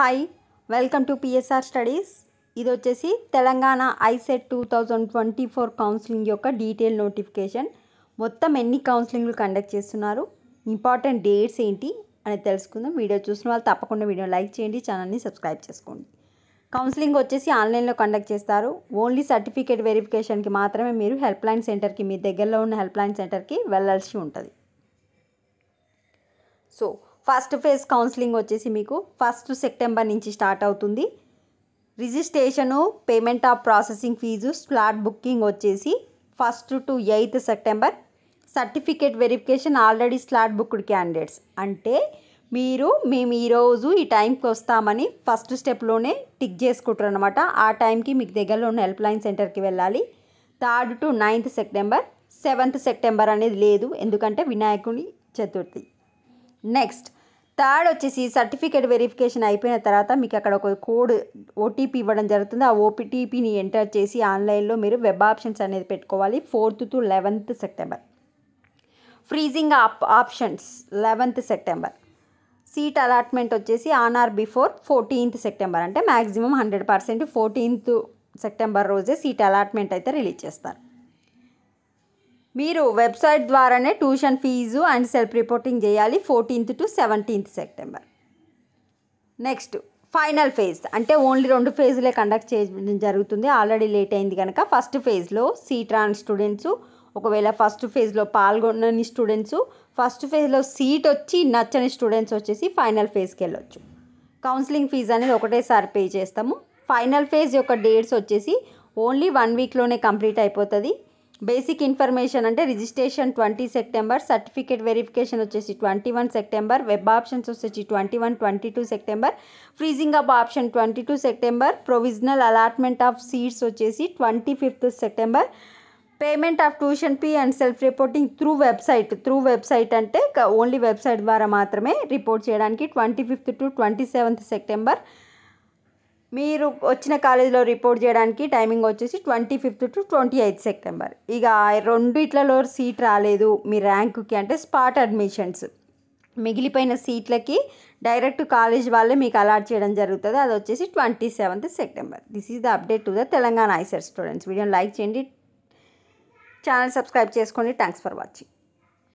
hi welcome to PSR studies ఇది వచ్చేసి Telangana ICET two thousand twenty four counselling యొక్క detail notification మొత్తం ఎన్ని కౌన్సిలింగ్లు కండక్ట్ చేస్తున్నారు ఇంపార్టెంట్ డేట్స్ ఏంటి అని తెలుసుకుందాం వీడియో చూసిన వాళ్ళు తప్పకుండా వీడియో లైక్ చేయండి ఛానల్ని సబ్స్క్రైబ్ చేసుకోండి కౌన్సిలింగ్ వచ్చేసి ఆన్లైన్లో కండక్ట్ చేస్తారు ఓన్లీ సర్టిఫికేట్ వెరిఫికేషన్కి మాత్రమే మీరు హెల్ప్ లైన్ సెంటర్కి మీ దగ్గరలో ఉన్న హెల్ప్ లైన్ సెంటర్కి వెళ్ళాల్సి ఉంటుంది సో ఫస్ట్ ఫేజ్ కౌన్సిలింగ్ వచ్చేసి మీకు ఫస్ట్ సెప్టెంబర్ నుంచి స్టార్ట్ అవుతుంది registration payment of processing fee slot booking వచ్చేసి first to eighth September certificate verification already slot booked candidates అంటే మీరు మేము ఈరోజు ఈ టైంకి వస్తామని ఫస్ట్ స్టెప్లోనే టిక్ చేసుకుంటారు అనమాట ఆ టైంకి మీకు దగ్గరలో ఉన్న హెల్ప్ లైన్ సెంటర్కి వెళ్ళాలి third to ninth September seventh September అనేది లేదు ఎందుకంటే వినాయకుని చతుర్థి నెక్స్ట్ థర్డ్ వచ్చేసి సర్టిఫికేట్ వెరిఫికేషన్ అయిపోయిన తర్వాత మీకు అక్కడ ఒక కోడ్ ఓటీపీ ఇవ్వడం జరుగుతుంది ఆ ఓటీపీని ఎంటర్ చేసి ఆన్లైన్లో మీరు వెబ్ ఆప్షన్స్ అనేది పెట్టుకోవాలి fourth to eleventh September freezing of options eleventh September seat allotment వచ్చేసి on or before fourteenth September అంటే maximum hundred percent fourteenth September రోజే సీట్ అలాట్మెంట్ అయితే రిలీజ్ చేస్తారు మీరు వెబ్సైట్ ద్వారానే tuition fee and self reporting చేయాలి fourteenth to seventeenth September next final phase అంటే only రెండు ఫేజ్లే కండక్ట్ చేయడం జరుగుతుంది ఆల్రెడీ లేట్ అయింది కనుక ఫస్ట్ ఫేజ్లో సీట్రాన్ స్టూడెంట్స్ ఒకవేళ ఫస్ట్ ఫేజ్లో పాల్గొనని స్టూడెంట్స్ ఫస్ట్ ఫేజ్లో సీట్ వచ్చి నచ్చని స్టూడెంట్స్ వచ్చేసి ఫైనల్ ఫేజ్కి వెళ్ళొచ్చు కౌన్సిలింగ్ ఫీజు అనేది ఒకటేసారి పే చేస్తాము ఫైనల్ ఫేజ్ యొక్క డేట్స్ వచ్చేసి ఓన్లీ వన్ వీక్లోనే కంప్లీట్ అయిపోతుంది బేసిక్ ఇన్ఫర్మేషన్ అంటే registration twenty September certificate verification వచ్చేసి twenty one September web options వచ్చేసి twenty one twenty two September freezing of option twenty two September provisional allotment of seats వచ్చేసి twenty fifth September payment of tuition fee and self reporting through website through website అంటే only website ద్వారా మాత్రమే report చేయడానికి twenty fifth to twenty seventh September మీరు వచ్చిన కాలేజీలో report చేయడానికి timing వచ్చేసి twenty fifth to twenty eighth September ఇక రెండిట్లలో సీట్ రాలేదు మీ ర్యాంకుకి అంటే స్పాట్ అడ్మిషన్స్ మిగిలిపోయిన సీట్లకి డైరెక్ట్ కాలేజ్ వాళ్ళే మీకు అలాట్ చేయడం జరుగుతుంది అది వచ్చేసి twenty seventh September this is the update to the Telangana ICET students వీడియోని లైక్ చేయండి ఛానల్ సబ్స్క్రైబ్ చేసుకోండి థ్యాంక్స్ ఫర్ వాచింగ్